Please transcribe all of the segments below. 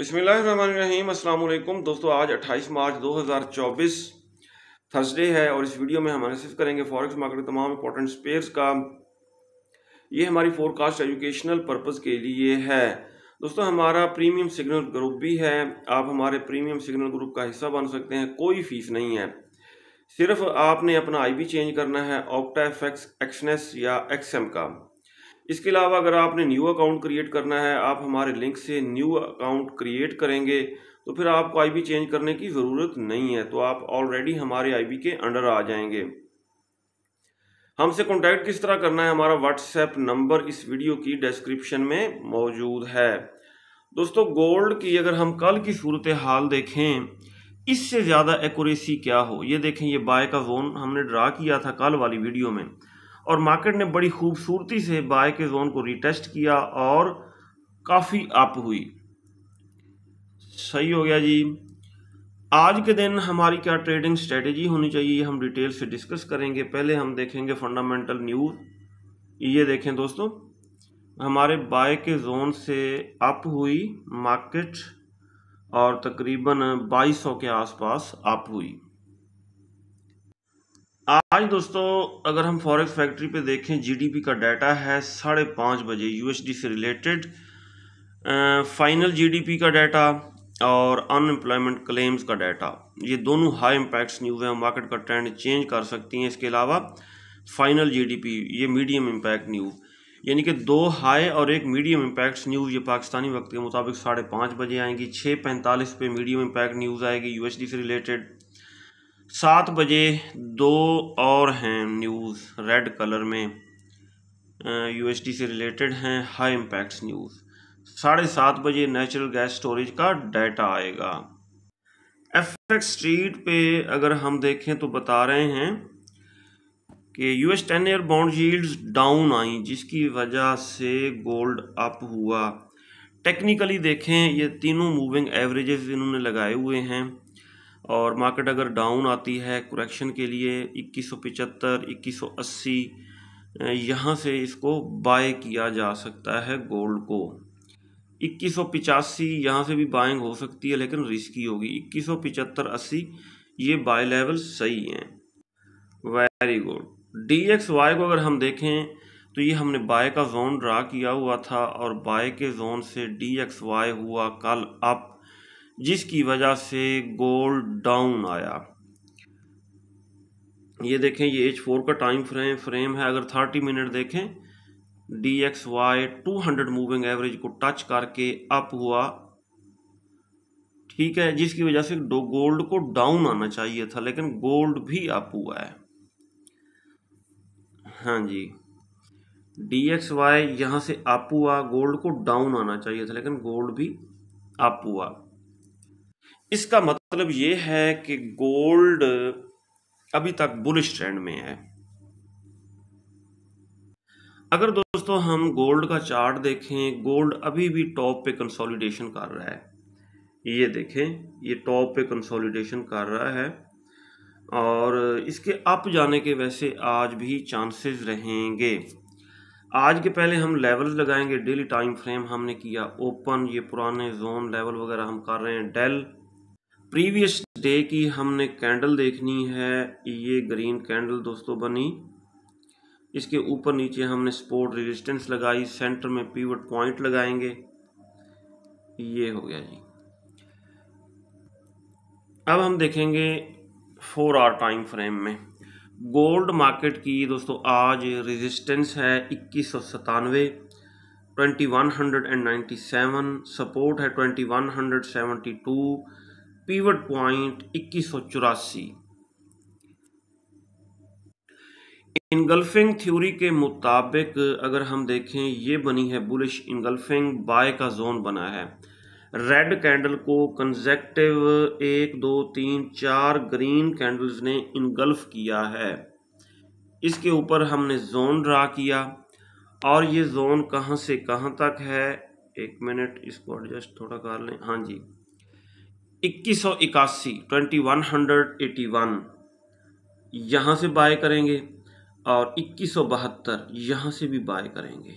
बसमीम अल्लाम दोस्तों आज 28 मार्च 2024 थर्सडे है और इस वीडियो में हम एनालिसिस करेंगे फॉरेक्स मार्केट के तमाम इंपॉर्टेंट स्पेयर्स का ये हमारी फोरकास्ट एजुकेशनल पर्पज़ के लिए है दोस्तों हमारा प्रीमियम सिग्नल ग्रुप भी है आप हमारे प्रीमियम सिग्नल ग्रुप का हिस्सा बन सकते हैं कोई फ़ीस नहीं है सिर्फ आपने अपना बी चेंज करना है ऑक्टा एफ एक्स एक्सनेस या एक्सएम का इसके अलावा अगर आपने न्यू अकाउंट क्रिएट करना है आप हमारे लिंक से न्यू अकाउंट क्रिएट करेंगे तो फिर आपको आईबी चेंज करने की ज़रूरत नहीं है तो आप ऑलरेडी हमारे आईबी के अंडर आ जाएंगे हमसे कॉन्टैक्ट किस तरह करना है हमारा व्हाट्सएप नंबर इस वीडियो की डिस्क्रिप्शन में मौजूद है दोस्तों गोल्ड की अगर हम कल की सूरत हाल देखें इससे ज़्यादा एक्यूरेसी क्या हो ये देखें ये बाय का जोन हमने ड्रा किया था कल वाली वीडियो में और मार्केट ने बड़ी खूबसूरती से बाय के जोन को रिटेस्ट किया और काफ़ी अप हुई सही हो गया जी आज के दिन हमारी क्या ट्रेडिंग स्ट्रेटजी होनी चाहिए हम डिटेल से डिस्कस करेंगे पहले हम देखेंगे फंडामेंटल न्यूज़ ये देखें दोस्तों हमारे बाय के जोन से अप हुई मार्केट और तकरीबन 2200 के आसपास अप हुई आज दोस्तों अगर हम फॉरेक्स फैक्ट्री पे देखें जीडीपी का डाटा है साढ़े पाँच बजे यूएसडी से रिलेटेड फाइनल जीडीपी का डाटा और अनएम्प्लॉयमेंट क्लेम्स का डाटा ये दोनों हाई इम्पैक्ट्स न्यूज़ हैं मार्केट का ट्रेंड चेंज कर सकती हैं इसके अलावा फाइनल जीडीपी ये मीडियम इम्पैक्ट न्यूज़ यानी कि दो हाई और एक मीडियम इम्पैक्ट्स न्यूज़ ये पाकिस्तानी वक्त के मुताबिक साढ़े पाँच बजे आएंगी छः पैंतालीस पे मीडियम इम्पैक्ट न्यूज़ आएगी यूएसडी से रिलेटेड सात बजे दो और हैं न्यूज़ रेड कलर में यूएसडी से रिलेटेड हैं हाई इम्पैक्ट्स न्यूज़ साढ़े सात बजे नेचुरल गैस स्टोरेज का डाटा आएगा एफ स्ट्रीट पे अगर हम देखें तो बता रहे हैं कि US ten year bond yields down आई जिसकी वजह से गोल्ड अप हुआ टेक्निकली देखें ये तीनों मूविंग एवरेजेस इन्होंने लगाए हुए हैं और मार्केट अगर डाउन आती है क्रैक्शन के लिए इक्कीस सौ पचहत्तर इक्कीस सौ अस्सी यहाँ से इसको बाय किया जा सकता है गोल्ड को इक्कीस सौ पिचासी यहाँ से भी बाइंग हो सकती है लेकिन रिस्की होगी इक्कीस सौ पिचहत्तर अस्सी ये बाय लेवल सही हैं very good D X Y को अगर हम देखें तो ये हमने बाय का जोन ड्रा किया हुआ था और बाय के जोन से डी एक्स वाई हुआ कल अप जिसकी वजह से गोल्ड डाउन आया ये देखें ये एच फोर का टाइम फ्रेम फ्रेम है अगर थर्टी मिनट देखें D X Y two hundred moving average को टच करके अप हुआ ठीक है जिसकी वजह से गोल्ड को डाउन आना चाहिए था लेकिन गोल्ड भी अप हुआ है हाँ जी डी एक्स वाई यहाँ से अप हुआ गोल्ड को डाउन आना चाहिए था लेकिन गोल्ड भी अप हुआ इसका मतलब ये है कि गोल्ड अभी तक बुलिश ट्रेंड में है अगर दोस्तों हम गोल्ड का चार्ट देखें गोल्ड अभी भी टॉप पे कंसोलिडेशन कर रहा है ये देखें ये टॉप पे कंसोलिडेशन कर रहा है और इसके अप जाने के वैसे आज भी चांसेस रहेंगे आज के पहले हम लेवल्स लगाएंगे डेली टाइम फ्रेम हमने किया ओपन ये पुराने जोन लेवल वगैरह हम कर रहे हैं डेल प्रीवियस डे की हमने कैंडल देखनी है ये ग्रीन कैंडल दोस्तों बनी इसके ऊपर नीचे हमने स्पोर्ट रेजिस्टेंस लगाई सेंटर में पीवट पॉइंट लगाएंगे ये हो गया जी अब हम देखेंगे फोर आर टाइम फ्रेम में गोल्ड मार्केट की दोस्तों आज रेजिस्टेंस है इक्कीस सौ सतानवे twenty one hundred and ninety seven support है twenty one hundred seventy two pivot point इक्कीस सौ चौरासी इनगल्फिंग थ्योरी के मुताबिक अगर हम देखें ये बनी है बुलिश इनगल्फिंग बाय का जोन बना है रेड कैंडल को कंजेक्टिव एक दो तीन चार ग्रीन कैंडल्स ने इनगल्फ किया है इसके ऊपर हमने जोन ड्रा किया और ये जोन कहाँ से कहाँ तक है एक मिनट इसको एडजस्ट थोड़ा कर लें हाँ जी इक्कीस सौ इक्यासी ट्वेंटी वन हंड्रेड वन यहाँ से बाय करेंगे और इक्कीस सौ बहत्तर यहाँ से भी बाय करेंगे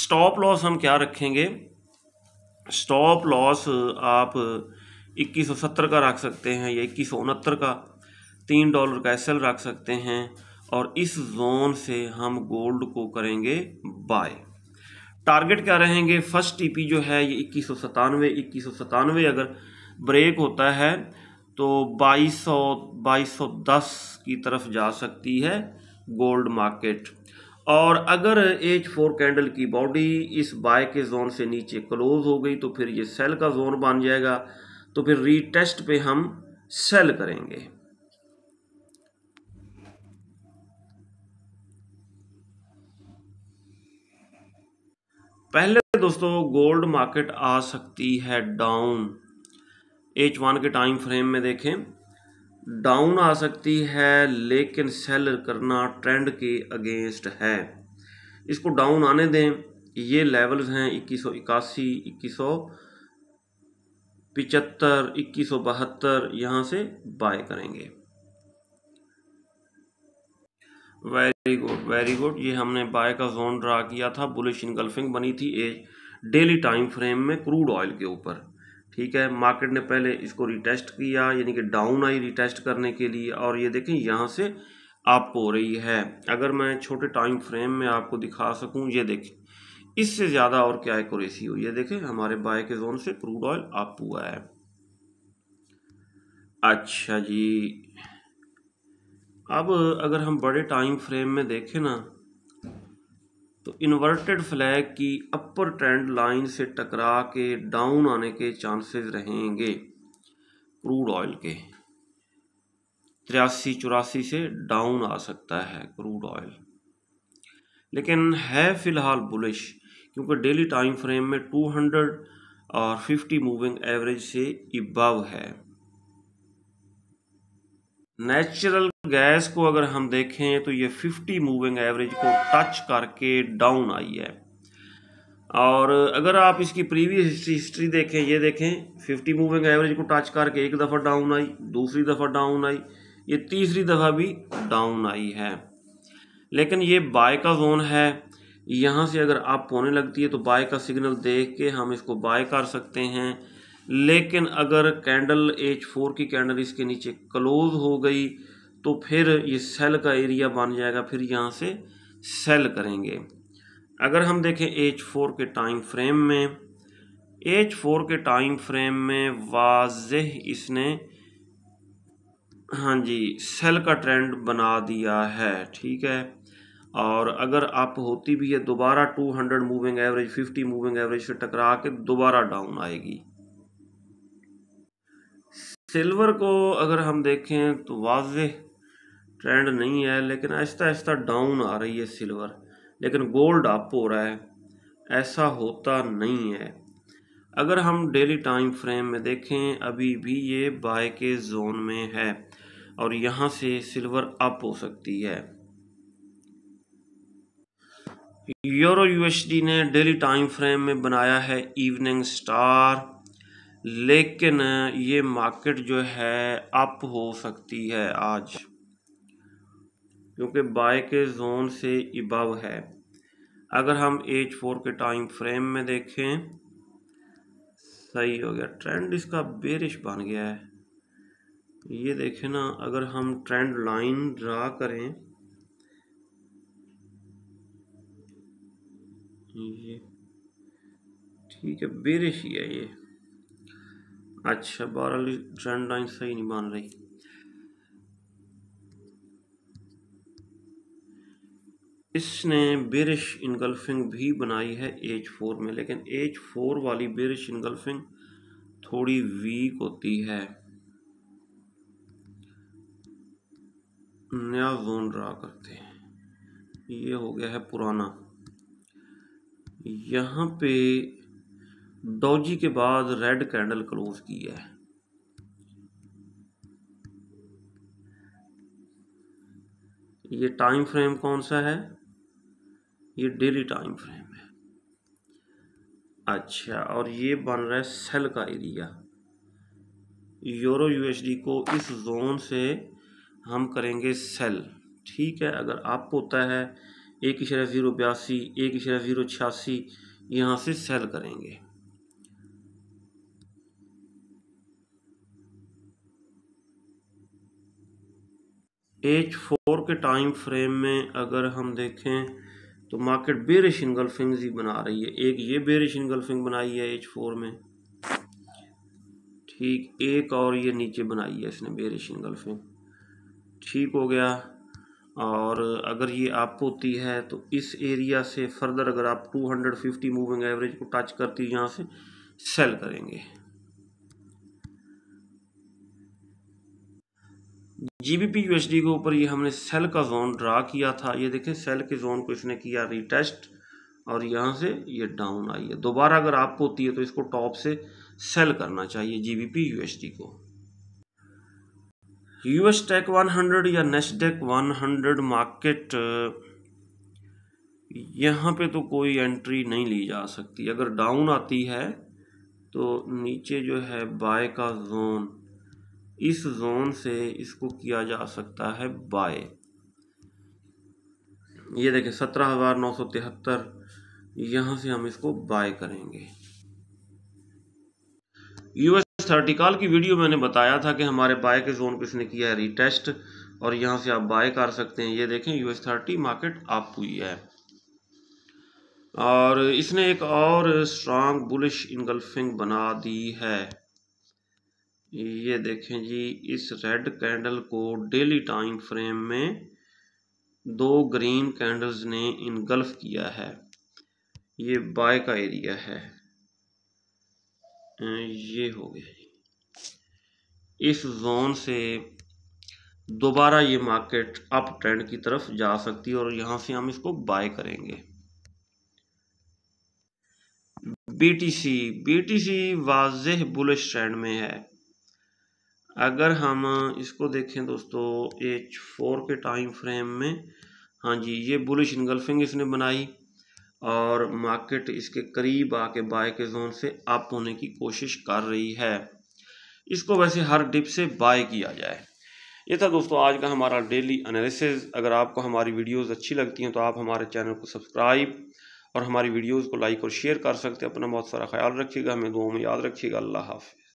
स्टॉप लॉस हम क्या रखेंगे स्टॉप लॉस आप इक्कीस सौ सत्तर का रख सकते हैं या इक्कीस सौ उनहत्तर का तीन डॉलर का एस रख सकते हैं और इस जोन से हम गोल्ड को करेंगे बाय टारगेट क्या रहेंगे फर्स्ट टीपी जो है ये इक्कीस सौ सतानवे इक्कीस सौ सतानवे अगर ब्रेक होता है तो 2200 2210 की तरफ जा सकती है गोल्ड मार्केट और अगर एच फोर कैंडल की बॉडी इस बाय के जोन से नीचे क्लोज हो गई तो फिर ये सेल का जोन बन जाएगा तो फिर रीटेस्ट पे हम सेल करेंगे पहले दोस्तों गोल्ड मार्केट आ सकती है डाउन एच वन के टाइम फ्रेम में देखें डाउन आ सकती है लेकिन सेल करना ट्रेंड के अगेंस्ट है इसको डाउन आने दें ये लेवल्स हैं इक्कीस सौ इक्यासी इक्कीस सौ पिचहत्तर इक्कीस सौ बहत्तर यहाँ से बाय करेंगे वेरी गुड वेरी गुड ये हमने बाय का जोन ड्रा किया था बुलिश इनगल्फिंग बनी थी एज डेली टाइम फ्रेम में क्रूड ऑयल के ऊपर ठीक है मार्केट ने पहले इसको रिटेस्ट किया यानी कि डाउन आई रिटेस्ट करने के लिए और ये देखें यहाँ से अप हो रही है अगर मैं छोटे टाइम फ्रेम में आपको दिखा सकूं ये देखें इससे ज़्यादा और क्या एक्यूरेसी हो ये देखें हमारे बाय के जोन से क्रूड ऑयल अप हुआ है अच्छा जी अब अगर हम बड़े टाइम फ्रेम में देखें ना तो इन्वर्टेड फ्लैग की अपर ट्रेंड लाइन से टकरा के डाउन आने के चांसेस रहेंगे क्रूड ऑयल के तिरासी चौरासी से डाउन आ सकता है क्रूड ऑयल लेकिन है फ़िलहाल बुलिश क्योंकि डेली टाइम फ्रेम में 200 और 50 मूविंग एवरेज से इबव है नेचुरल गैस को अगर हम देखें तो ये 50 मूविंग एवरेज को टच करके डाउन आई है और अगर आप इसकी प्रीवियस हिस्ट्री हिस्ट्री देखें ये देखें 50 मूविंग एवरेज को टच करके एक दफ़ा डाउन आई दूसरी दफ़ा डाउन आई ये तीसरी दफ़ा भी डाउन आई है लेकिन ये बाय का जोन है यहाँ से अगर आप होने लगती है तो बाय का सिग्नल देख के हम इसको बाय कर सकते हैं लेकिन अगर कैंडल एच फोर की कैंडल इसके नीचे क्लोज हो गई तो फिर ये सेल का एरिया बन जाएगा फिर यहाँ से सेल करेंगे अगर हम देखें एच फोर के टाइम फ्रेम में एच फोर के टाइम फ्रेम में वाज इसने हाँ जी सेल का ट्रेंड बना दिया है ठीक है और अगर आप होती भी है दोबारा 200 मूविंग एवरेज 50 मूविंग एवरेज से टकरा के दोबारा डाउन आएगी सिल्वर को अगर हम देखें तो वाज ट्रेंड नहीं है लेकिन आहिस्ता आहिस्ता डाउन आ रही है सिल्वर लेकिन गोल्ड अप हो रहा है ऐसा होता नहीं है अगर हम डेली टाइम फ्रेम में देखें अभी भी ये बाय के जोन में है और यहाँ से सिल्वर अप हो सकती है यूरो यूएसडी ने डेली टाइम फ्रेम में बनाया है इवनिंग स्टार लेकिन ये मार्केट जो है अप हो सकती है आज क्योंकि बाय के जोन से इबव है अगर हम एच फोर के टाइम फ्रेम में देखें सही हो गया ट्रेंड इसका बेरिश बन गया है ये देखें ना अगर हम ट्रेंड लाइन ड्रा करें ये ठीक है बेरिश ही है ये अच्छा बहरहाल ट्रेंड लाइन सही नहीं बन रही इसने बिरिश इनगल्फिंग भी बनाई है एच फोर में लेकिन एच फोर वाली बिरिश इनगल्फिंग थोड़ी वीक होती है नया जोन ड्रा करते हैं ये हो गया है पुराना यहाँ पे डोजी के बाद रेड कैंडल क्लोज की है ये टाइम फ्रेम कौन सा है ये डेली टाइम फ्रेम है अच्छा और ये बन रहा है सेल का एरिया यूरो यूएसडी को इस जोन से हम करेंगे सेल ठीक है अगर आपको होता है एक इशरा ज़ीरो बयासी एक इशरा ज़ीरो छियासी यहाँ से सेल करेंगे एच फोर के टाइम फ्रेम में अगर हम देखें तो मार्केट बेरिश इनगल्फिंग ही बना रही है एक ये बेरिश इनगल्फिंग बनाई है एच फोर में ठीक एक और ये नीचे बनाई है इसने बेरिश इनगल्फिंग ठीक हो गया और अगर ये आप होती है तो इस एरिया से फर्दर अगर आप 250 मूविंग एवरेज को टच करती यहाँ से सेल करेंगे G B P U S D के ऊपर ये हमने सेल का जोन ड्रा किया था ये देखें सेल के जोन को इसने किया रिटेस्ट और यहाँ से ये डाउन आई है दोबारा अगर आपको होती है तो इसको टॉप से सेल करना चाहिए G B P U S D को U S tech one hundred या नेस्टेक वन हंड्रेड मार्केट यहाँ पे तो कोई एंट्री नहीं ली जा सकती अगर डाउन आती है तो नीचे जो है बाय का जोन इस जोन से इसको किया जा सकता है बाय ये देखें सत्रह हज़ार नौ सौ तिहत्तर यहां से हम इसको बाय करेंगे यूएस थर्टिकॉल की वीडियो मैंने बताया था कि हमारे बाय के जोन किसने किया है रिटेस्ट और यहां से आप बाय कर सकते हैं ये देखें यूएस थर्टी मार्केट अप हुई है और इसने एक और स्ट्रांग बुलिश इनगल्फिंग बना दी है ये देखें जी इस रेड कैंडल को डेली टाइम फ्रेम में दो ग्रीन कैंडल्स ने इनगल्फ किया है ये बाय का एरिया है ये हो गया इस जोन से दोबारा ये मार्केट अप ट्रेंड की तरफ जा सकती है और यहाँ से हम इसको बाय करेंगे B B T C T C was bullish trend में है अगर हम इसको देखें दोस्तों एच फोर के टाइम फ्रेम में हाँ जी ये बुलिश इनगल्फिंग इसने बनाई और मार्केट इसके करीब आके बाय के जोन से अप होने की कोशिश कर रही है इसको वैसे हर डिप से बाय किया जाए ये था दोस्तों आज का हमारा डेली एनालिसिस अगर आपको हमारी वीडियोस अच्छी लगती हैं तो आप हमारे चैनल को सब्सक्राइब और हमारी वीडियोस को लाइक और शेयर कर सकते हैं अपना बहुत सारा ख्याल रखिएगा हमें दो में याद रखिएगा अल्लाह हाफि